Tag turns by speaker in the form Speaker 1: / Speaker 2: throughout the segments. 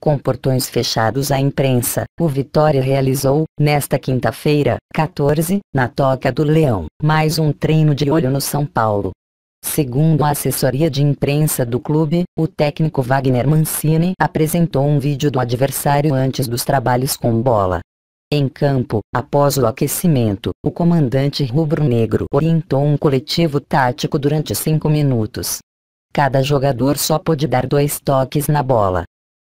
Speaker 1: Com portões fechados à imprensa, o Vitória realizou, nesta quinta-feira, 14, na Toca do Leão, mais um treino de olho no São Paulo. Segundo a assessoria de imprensa do clube, o técnico Wagner Mancini apresentou um vídeo do adversário antes dos trabalhos com bola. Em campo, após o aquecimento, o comandante rubro-negro orientou um coletivo tático durante cinco minutos. Cada jogador só pôde dar dois toques na bola,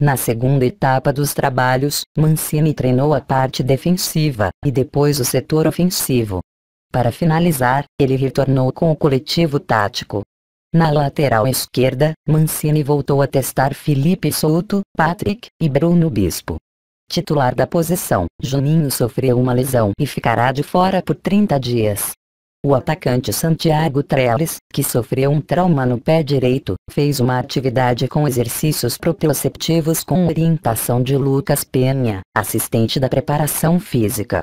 Speaker 1: na segunda etapa dos trabalhos, Mancini treinou a parte defensiva, e depois o setor ofensivo. Para finalizar, ele retornou com o coletivo tático. Na lateral esquerda, Mancini voltou a testar Felipe Souto, Patrick e Bruno Bispo. Titular da posição, Juninho sofreu uma lesão e ficará de fora por 30 dias. O atacante Santiago Trellis, que sofreu um trauma no pé direito, fez uma atividade com exercícios proprioceptivos com orientação de Lucas Penha, assistente da preparação física.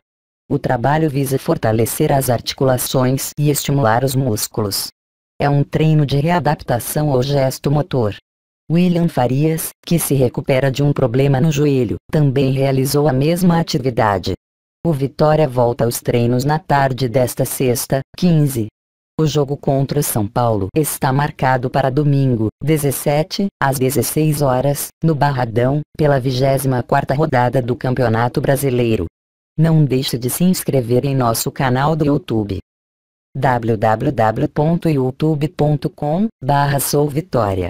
Speaker 1: O trabalho visa fortalecer as articulações e estimular os músculos. É um treino de readaptação ao gesto motor. William Farias, que se recupera de um problema no joelho, também realizou a mesma atividade, o Vitória volta aos treinos na tarde desta sexta, 15. O jogo contra São Paulo está marcado para domingo, 17, às 16 horas, no Barradão, pela 24ª rodada do Campeonato Brasileiro. Não deixe de se inscrever em nosso canal do YouTube. www.youtube.com/souvitória